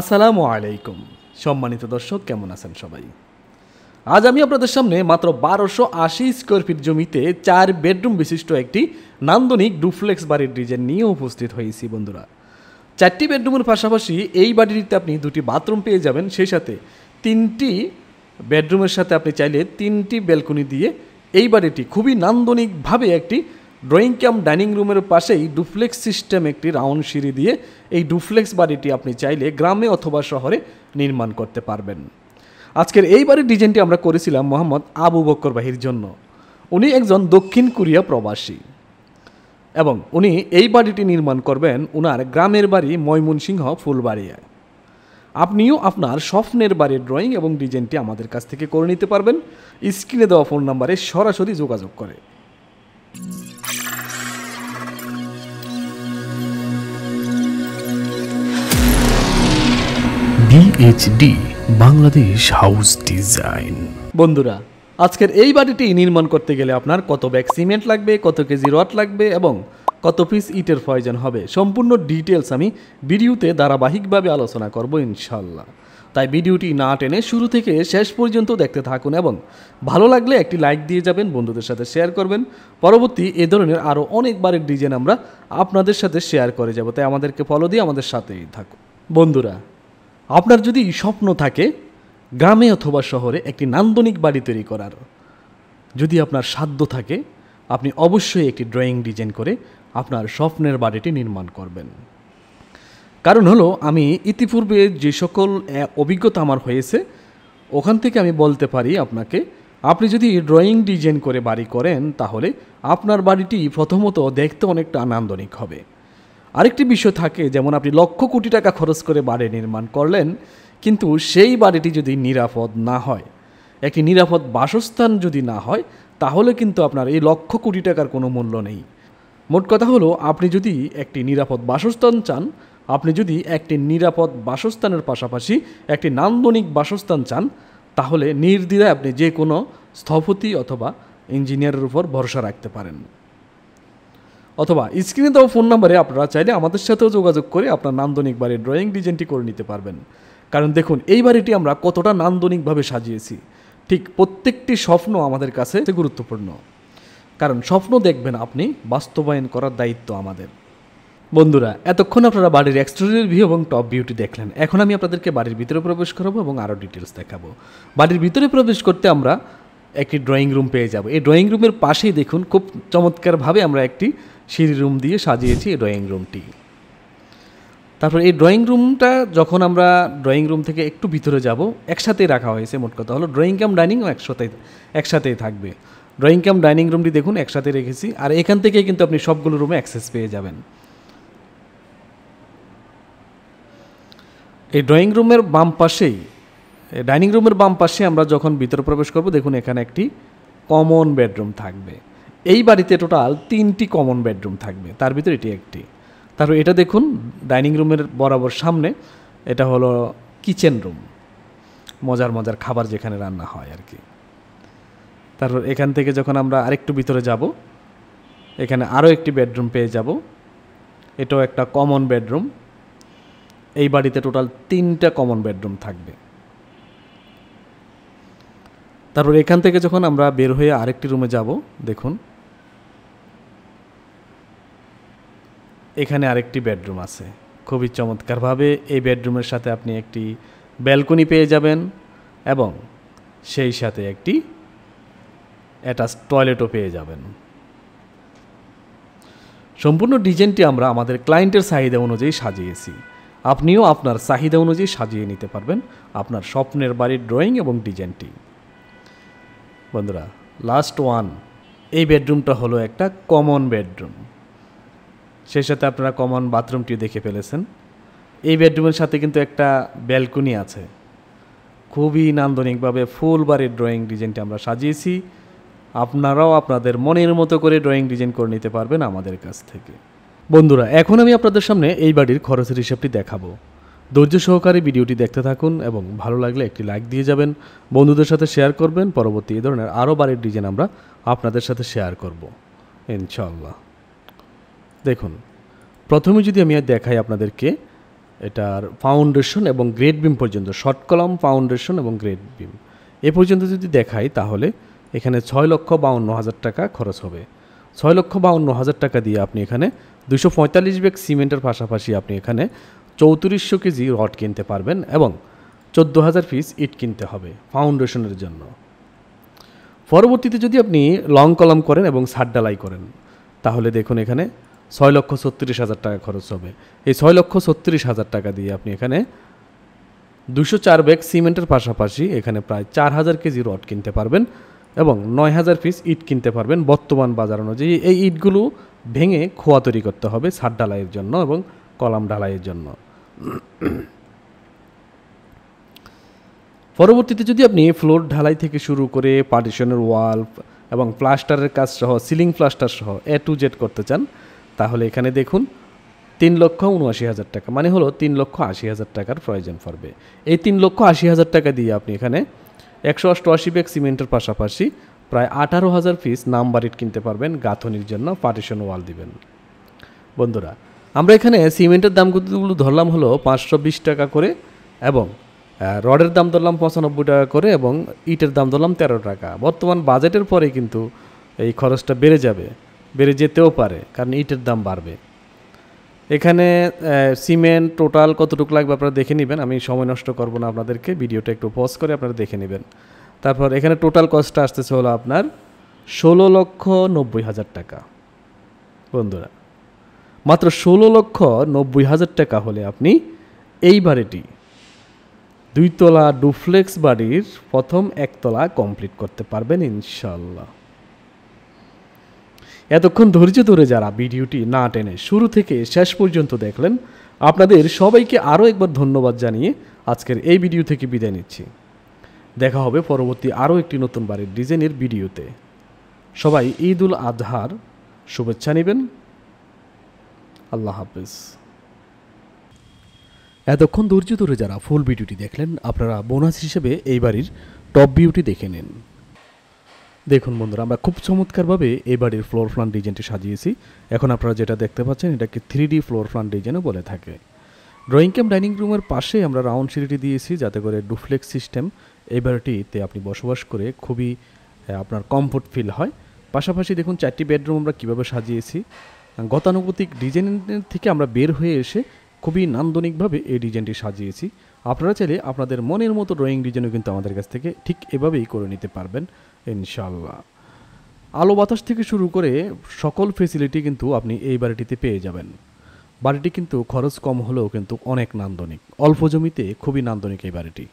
আসসালামু আলাইকুম সম্মানিত দর্শক কেমন আছেন সবাই আজ আমি আপনাদের সামনে মাত্র বারোশো আশি স্কোয়ার ফিট জমিতে চার বেডরুম বিশিষ্ট একটি নান্দনিক ডুফ্লেক্স বাড়ির ডিজাইন নিয়ে উপস্থিত হয়েছি বন্ধুরা চারটি বেডরুমের পাশাপাশি এই বাড়িটিতে আপনি দুটি বাথরুম পেয়ে যাবেন সেই সাথে তিনটি বেডরুমের সাথে আপনি চাইলে তিনটি ব্যালকনি দিয়ে এই বাড়িটি খুবই নান্দনিকভাবে একটি ড্রয়িং ক্যাম ডাইনিং রুমের পাশেই ডুফ্লেক্স সিস্টেম একটি রাউন্ড সিঁড়ি দিয়ে এই ডুফ্লেক্স বাড়িটি আপনি চাইলে গ্রামে অথবা শহরে নির্মাণ করতে পারবেন আজকের এই বাড়ির ডিজাইনটি আমরা করেছিলাম মোহাম্মদ আবু বক্কর বাহির জন্য উনি একজন দক্ষিণ কোরিয়া প্রবাসী এবং উনি এই বাড়িটি নির্মাণ করবেন উনার গ্রামের বাড়ি ময়মনসিংহ ফুলবাড়িয়ায় আপনিও আপনার স্বপ্নের বাড়ির ড্রয়িং এবং ডিজাইনটি আমাদের কাছ থেকে করে নিতে পারবেন স্ক্রিনে দেওয়া ফোন নাম্বারে সরাসরি যোগাযোগ করে বিএইচডি বাংলাদেশ হাউস ডিজাইন বন্ধুরা আজকের এই বাড়িটি নির্মাণ করতে গেলে আপনার কত ব্যাগ সিমেন্ট লাগবে কত কেজি রড লাগবে এবং কত পিস ইটের প্রয়োজন হবে সম্পূর্ণ ডিটেলস আমি ভিডিওতে ধারাবাহিকভাবে আলোচনা করব ইনশাল্লাহ তাই ভিডিওটি না টেনে শুরু থেকে শেষ পর্যন্ত দেখতে থাকুন এবং ভালো লাগলে একটি লাইক দিয়ে যাবেন বন্ধুদের সাথে শেয়ার করবেন পরবর্তী এ ধরনের আরও অনেকবারের ডিজাইন আমরা আপনাদের সাথে শেয়ার করে যাব তাই আমাদেরকে ফলো দিয়ে আমাদের সাথেই থাকুন বন্ধুরা আপনার যদি স্বপ্ন থাকে গ্রামে অথবা শহরে একটি নান্দনিক বাড়ি তৈরি করার যদি আপনার সাধ্য থাকে আপনি অবশ্যই একটি ড্রয়িং ডিজাইন করে আপনার স্বপ্নের বাড়িটি নির্মাণ করবেন কারণ হলো আমি ইতিপূর্বে যে সকল অভিজ্ঞতা আমার হয়েছে ওখান থেকে আমি বলতে পারি আপনাকে আপনি যদি ড্রয়িং ডিজাইন করে বাড়ি করেন তাহলে আপনার বাড়িটি প্রথমত দেখতে অনেকটা আনন্দনিক হবে আরেকটি বিষয় থাকে যেমন আপনি লক্ষ কোটি টাকা খরচ করে বাড়ি নির্মাণ করলেন কিন্তু সেই বাড়িটি যদি নিরাপদ না হয় একটি নিরাপদ বাসস্থান যদি না হয় তাহলে কিন্তু আপনার এই লক্ষ কোটি টাকার কোনো মূল্য নেই মোট কথা হলো আপনি যদি একটি নিরাপদ বাসস্থান চান আপনি যদি একটি নিরাপদ বাসস্থানের পাশাপাশি একটি নান্দনিক বাসস্থান চান তাহলে নির্দ্বিধায় আপনি যে কোনো স্থপতি অথবা ইঞ্জিনিয়ারের উপর ভরসা রাখতে পারেন অথবা স্ক্রিনে দেওয়া ফোন নাম্বারে আপনারা চাইলে আমাদের সাথেও যোগাযোগ করে আপনার নান্দনিক বাড়ির ড্রয়িং ডিজাইনটি করে নিতে পারবেন কারণ দেখুন এই বাড়িটি আমরা কতটা নান্দনিকভাবে সাজিয়েছি ঠিক প্রত্যেকটি স্বপ্ন আমাদের কাছে গুরুত্বপূর্ণ কারণ স্বপ্ন দেখবেন আপনি বাস্তবায়ন করার দায়িত্ব আমাদের বন্ধুরা এতক্ষণ আপনারা বাড়ির এক্সটেরিয়র ভিউ এবং টপ ভিউটি দেখলেন এখন আমি আপনাদেরকে বাড়ির ভিতরে প্রবেশ করাবো এবং আরও ডিটেলস দেখাবো বাড়ির ভিতরে প্রবেশ করতে আমরা একটি ড্রয়িং রুম পেয়ে যাব এই ড্রয়িং রুমের পাশেই দেখুন খুব চমৎকারভাবে আমরা একটি সিঁড়ি রুম দিয়ে সাজিয়েছি এই ড্রয়িং রুমটি তারপর এই ড্রয়িং রুমটা যখন আমরা ড্রয়িং রুম থেকে একটু ভিতরে যাব একসাথে রাখা হয়েছে মোট কথা হলো ড্রয়িং ক্যাম্প ডাইনিংও একসাথে একসাথেই থাকবে ড্রয়িং ক্যাম্প ডাইনিং রুমটি দেখুন একসাথে রেখেছি আর এখান থেকে কিন্তু আপনি সবগুলো রুমে অ্যাক্সেস পেয়ে যাবেন এই ড্রয়িং রুমের বাম পাশেই ডাইনিং রুমের বাম পাশে আমরা যখন ভিতরে প্রবেশ করব দেখুন এখানে একটি কমন বেডরুম থাকবে এই বাড়িতে টোটাল তিনটি কমন বেডরুম থাকবে তার ভিতরে এটি একটি তারপর এটা দেখুন ডাইনিং রুমের বরাবর সামনে এটা হলো কিচেন রুম মজার মজার খাবার যেখানে রান্না হয় আর কি তারপর এখান থেকে যখন আমরা আরেকটু ভিতরে যাব এখানে আরও একটি বেডরুম পেয়ে যাব এটাও একটা কমন বেডরুম এই বাড়িতে টোটাল তিনটা কমন বেডরুম থাকবে তারপর এখান থেকে যখন আমরা বের হয়ে আরেকটি রুমে যাব দেখুন এখানে আরেকটি বেডরুম আছে খুবই চমৎকারভাবে এই বেডরুমের সাথে আপনি একটি ব্যালকনি পেয়ে যাবেন এবং সেই সাথে একটি অ্যাটাচ টয়লেটও পেয়ে যাবেন সম্পূর্ণ ডিজাইনটি আমরা আমাদের ক্লায়েন্টের চাহিদা অনুযায়ী সাজিয়েছি আপনিও আপনার চাহিদা অনুযায়ী সাজিয়ে নিতে পারবেন আপনার স্বপ্নের বাড়ির ড্রয়িং এবং ডিজাইনটি বন্ধুরা লাস্ট ওয়ান এই বেডরুমটা হলো একটা কমন বেডরুম সেই সাথে আপনারা কমন বাথরুমটি দেখে ফেলেছেন এই বেডরুমের সাথে কিন্তু একটা ব্যালকনি আছে খুবই নান্দনিকভাবে ফুল বাড়ির ড্রয়িং ডিজাইনটা আমরা সাজিয়েছি আপনারাও আপনাদের মনের মতো করে ড্রয়িং ডিজাইন করে নিতে পারবেন আমাদের কাছ থেকে বন্ধুরা এখন আমি আপনাদের সামনে এই বাড়ির খরচের হিসাবটি দেখাবো ধৈর্য সহকারে ভিডিওটি দেখতে থাকুন এবং ভালো লাগলে একটি লাইক দিয়ে যাবেন বন্ধুদের সাথে শেয়ার করবেন পরবর্তী এ ধরনের আরও বাড়ির ডিজাইন আমরা আপনাদের সাথে শেয়ার করব ইনশাল্লাহ দেখুন প্রথমে যদি আমি দেখাই আপনাদেরকে এটার ফাউন্ডেশন এবং গ্রেট বিম পর্যন্ত শর্ট কলম ফাউন্ডেশন এবং গ্রেট বিম এ পর্যন্ত যদি দেখাই তাহলে এখানে ছয় লক্ষ বাউন্ন হাজার টাকা খরচ হবে ছয় লক্ষ বাউন্ন হাজার টাকা দিয়ে আপনি এখানে দুশো পঁয়তাল্লিশ ব্যাগ সিমেন্টের পাশাপাশি আপনি এখানে চৌত্রিশশো কেজি রড কিনতে পারবেন এবং চোদ্দো হাজার পিস ইট কিনতে হবে ফাউন্ডেশনের জন্য পরবর্তীতে যদি আপনি লং কলম করেন এবং সার ডালাই করেন তাহলে দেখুন এখানে ছয় লক্ষ ছত্রিশ হাজার টাকা খরচ হবে এই ছয় লক্ষ ছত্রিশ হাজার টাকা দিয়ে আপনি এখানে দুশো চার ব্যাগ সিমেন্টের পাশাপাশি এখানে প্রায় চার হাজার কেজি রড কিনতে পারবেন এবং নয় হাজার পিস ইট কিনতে পারবেন বর্তমান বাজার অনুযায়ী এই ইটগুলো ভেঙে খোয়া তৈরি করতে হবে সার ডালাইয়ের জন্য এবং কলাম ঢালাইয়ের জন্য পরবর্তীতে যদি আপনি ফ্লোর ঢালাই থেকে শুরু করে পার্টিশনের ওয়াল এবং প্লাস্টারের কাজ সহ সিলিং প্লাস্টার সহ এ টু জেড করতে চান তাহলে এখানে দেখুন তিন লক্ষ উনআশি হাজার টাকা মানে হলো তিন লক্ষ আশি হাজার টাকার প্রয়োজন পড়বে এই তিন লক্ষ আশি হাজার টাকা দিয়ে আপনি এখানে একশো অষ্টআশি ব্যাগ সিমেন্টের পাশাপাশি প্রায় আঠারো হাজার পিস নাম্বার কিনতে পারবেন গাঁথনির জন্য পার্টিশন ওয়াল দিবেন বন্ধুরা আমরা এখানে সিমেন্টের দাম কতগুলো ধরলাম হলো পাঁচশো বিশ টাকা করে এবং রডের দাম ধরলাম পঁচানব্বই টাকা করে এবং ইটের দাম ধরলাম তেরো টাকা বর্তমান বাজেটের পরে কিন্তু এই খরচটা বেড়ে যাবে বেড়ে যেতেও পারে কারণ ইটের দাম বাড়বে এখানে সিমেন্ট টোটাল কতটুকু লাগবে আপনারা দেখে নেবেন আমি সময় নষ্ট করব না আপনাদেরকে ভিডিওটা একটু পজ করে আপনারা দেখে নেবেন তারপর এখানে টোটাল কস্টটা আসতেছে হলো আপনার ষোলো লক্ষ নব্বই হাজার টাকা বন্ধুরা মাত্র ষোলো লক্ষ নব্বই হাজার টাকা হলে আপনি এই বাড়িটি দুইতলা ডুফ্লেক্স বাড়ির প্রথম একতলা কমপ্লিট করতে পারবেন ইনশাল্লাহ এতক্ষণ ধৈর্য ধরে যারা ভিডিওটি না টেনে শুরু থেকে শেষ পর্যন্ত দেখলেন আপনাদের সবাইকে আরও একবার ধন্যবাদ জানিয়ে আজকের এই ভিডিও থেকে বিদায় নিচ্ছি দেখা হবে পরবর্তী আরও একটি নতুন বাড়ির ডিজাইনের ভিডিওতে সবাই ঈদ উল আজহার শুভেচ্ছা নেবেন আল্লাহ হাফিজ এতক্ষণ ধৈর্য ধরে যারা ফুল ভিডিওটি দেখলেন আপনারা বোনাস হিসেবে এই বাড়ির টপ ভিউটি দেখে নিন দেখুন বন্ধুরা আমরা খুব চমৎকারভাবে এই বাড়ির ফ্লোর ফ্লান ডিজাইনটি সাজিয়েছি এখন আপনারা যেটা দেখতে পাচ্ছেন এটাকে থ্রি ডি ফ্লোর ফ্লান ডিজাইনও বলে থাকে ড্রয়িং ক্যাম্প ডাইনিং রুমের পাশে আমরা রাউন্ড সিঁড়িটি দিয়েছি যাতে করে ডুফ্লেক্স সিস্টেম এই বাড়িটিতে আপনি বসবাস করে খুবই আপনার কমফোর্ট ফিল হয় পাশাপাশি দেখুন চারটি বেডরুম আমরা কীভাবে সাজিয়েছি গতানুগতিক ডিজাইনের থেকে আমরা বের হয়ে এসে খুবই নান্দনিকভাবে এই ডিজাইনটি সাজিয়েছি আপনারা চাইলে আপনাদের মনের মতো ড্রয়িং ডিজাইনও কিন্তু আমাদের কাছ থেকে ঠিক এভাবেই করে নিতে পারবেন ইনশাল্লাহ আলো বাতাস থেকে শুরু করে সকল ফেসিলিটি কিন্তু আপনি এই বাড়িটিতে পেয়ে যাবেন বাড়িটি কিন্তু খরচ কম হলেও কিন্তু অনেক নান্দনিক অল্প জমিতে খুবই নান্দনিক এই বাড়িটি